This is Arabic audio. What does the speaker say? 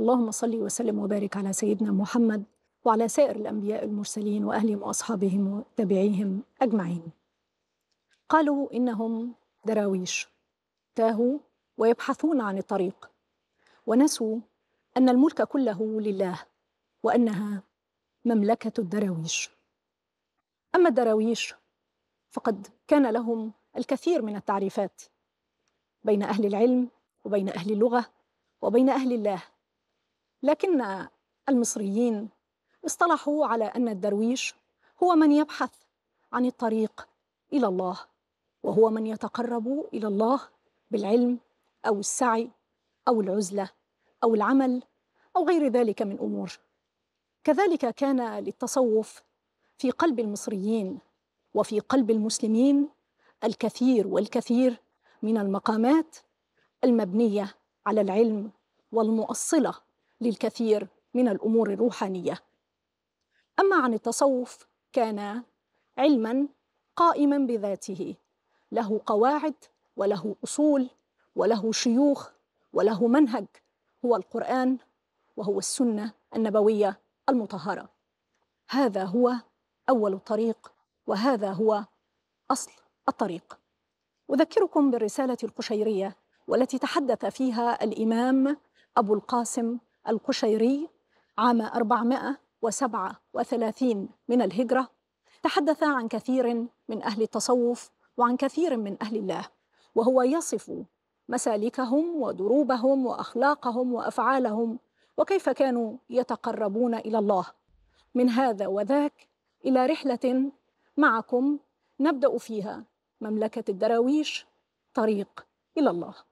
اللهم صل وسلم وبارك على سيدنا محمد وعلى سائر الأنبياء المرسلين وأهلهم وأصحابهم وتابعيهم أجمعين قالوا إنهم دراويش تاهوا ويبحثون عن الطريق ونسوا أن الملك كله لله وأنها مملكة الدراويش أما الدراويش فقد كان لهم الكثير من التعريفات بين أهل العلم وبين أهل اللغة وبين أهل الله لكن المصريين اصطلحوا على أن الدرويش هو من يبحث عن الطريق إلى الله وهو من يتقرب إلى الله بالعلم أو السعي أو العزلة أو العمل أو غير ذلك من أمور كذلك كان للتصوف في قلب المصريين وفي قلب المسلمين الكثير والكثير من المقامات المبنيه على العلم والمؤصله للكثير من الامور الروحانيه اما عن التصوف كان علما قائما بذاته له قواعد وله اصول وله شيوخ وله منهج هو القران وهو السنه النبويه المطهره هذا هو اول الطريق وهذا هو اصل الطريق اذكركم بالرساله القشيريه والتي تحدث فيها الامام ابو القاسم القشيري عام 437 من الهجرة تحدث عن كثير من أهل التصوف وعن كثير من أهل الله وهو يصف مسالكهم ودروبهم واخلاقهم وافعالهم وكيف كانوا يتقربون الى الله من هذا وذاك الى رحله معكم نبدا فيها مملكه الدراويش طريق الى الله